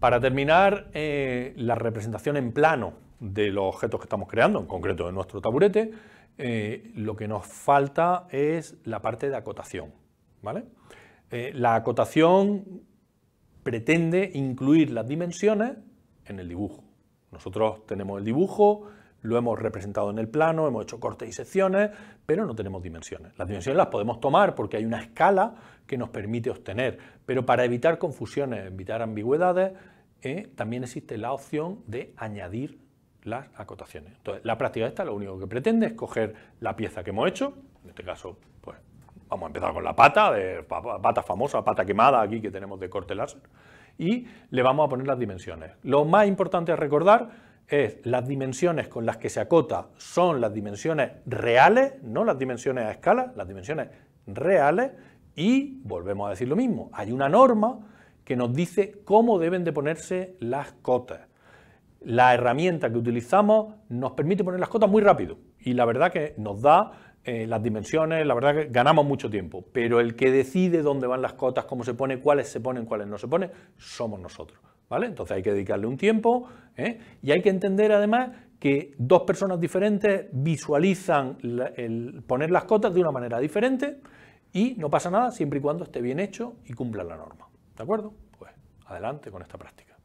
Para terminar, eh, la representación en plano de los objetos que estamos creando, en concreto de nuestro taburete, eh, lo que nos falta es la parte de acotación. ¿vale? Eh, la acotación pretende incluir las dimensiones en el dibujo. Nosotros tenemos el dibujo, lo hemos representado en el plano, hemos hecho cortes y secciones, pero no tenemos dimensiones. Las dimensiones las podemos tomar porque hay una escala que nos permite obtener, pero para evitar confusiones, evitar ambigüedades, eh, también existe la opción de añadir las acotaciones. Entonces, la práctica esta lo único que pretende es coger la pieza que hemos hecho, en este caso, pues vamos a empezar con la pata, de, pata famosa, pata quemada aquí que tenemos de corte láser, y le vamos a poner las dimensiones. Lo más importante a recordar es las dimensiones con las que se acota son las dimensiones reales, no las dimensiones a escala, las dimensiones reales, y volvemos a decir lo mismo, hay una norma que nos dice cómo deben de ponerse las cotas. La herramienta que utilizamos nos permite poner las cotas muy rápido y la verdad que nos da eh, las dimensiones, la verdad que ganamos mucho tiempo, pero el que decide dónde van las cotas, cómo se pone, cuáles se ponen, cuáles no se ponen, somos nosotros. ¿vale? Entonces hay que dedicarle un tiempo ¿eh? y hay que entender además que dos personas diferentes visualizan el poner las cotas de una manera diferente y no pasa nada siempre y cuando esté bien hecho y cumpla la norma. ¿De acuerdo? Pues adelante con esta práctica.